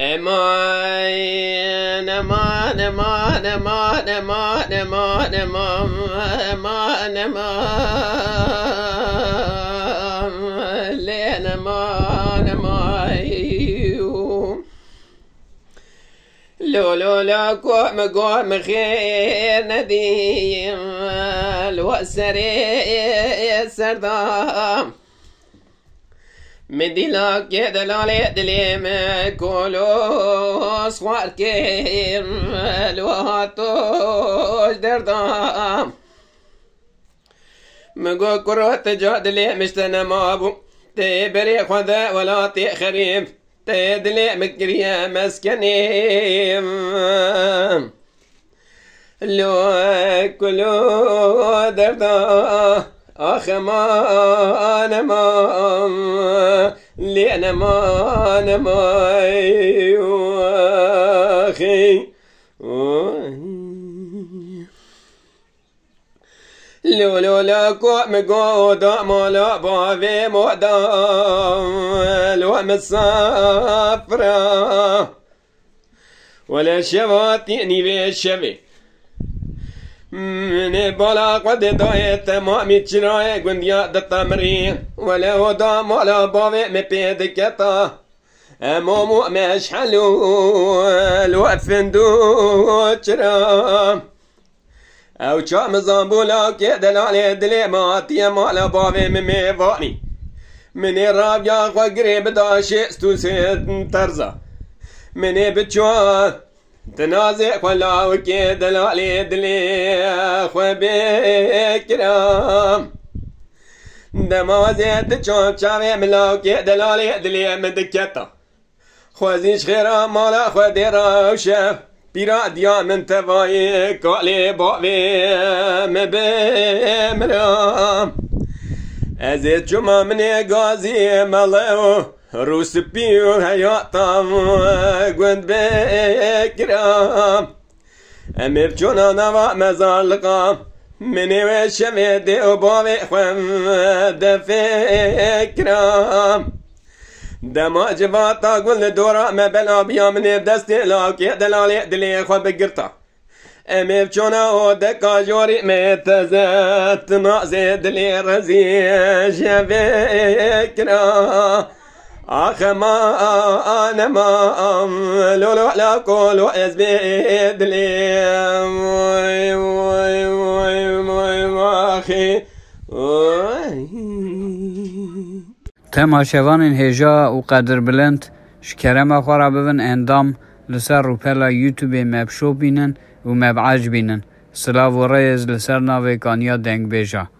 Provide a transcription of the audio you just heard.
Am I لو لو لا قوة مقوة مخير نديم الوأسري سردام مديلا كده لالي دليم كلو صوار كير الواتوش دردام مقو كرو تجاد لي مشتنا مابو تبري خدا ولا تي تدلي مكريا مسكني لو كلو دردام ما أنا ما لي انا ما أنا ما أخي لولو لا قوم لا مولا مو دا لو مسافرة ولا شباتي يعني بيشبي بالا قد دای و چرای گندیا دتا مری او دا مالا باوی می پید کتا امامو مش لوح فندو چرا او چا مزامبولا که دلال دلی ماتی مالا باوی می میوانی منی راب یا خواه گری بداشی ستو سی ترزا بچوان تنازع دلی وكيد بیکرام دلي وبكرام دمازة تشوف شامي ملوكي دلالي دلی من دکتا خوزیش خیرا مالا خودیرا خو پیرا دیا من توایی کالی باوی مبمرام ازیت جمع من غازی ملاو روس بيو هيا هياطم قند بكرا امير جونا نوا لقا مني وشمي دي وبوي خم دفكرا دما جباتا قل دورا ما بلا بيا من دستي لاكي دلالي دلي خو بقرطا امير جونا او دكا جوري متزت تزت نازد لی رزی شبکنا أخ ما أنا ما لو لو لا كل وي وي وي بيدلي أخي تماشاوانین هێژا و قەدر بلند شکەرەمە خۆرا ببن اندام لسر ڕوپەلا یوتوبێ مەبشۆ بینن و مەبعاج بینن سلااو و ڕێز لەسەر ناوێکانیا دەنگبێژە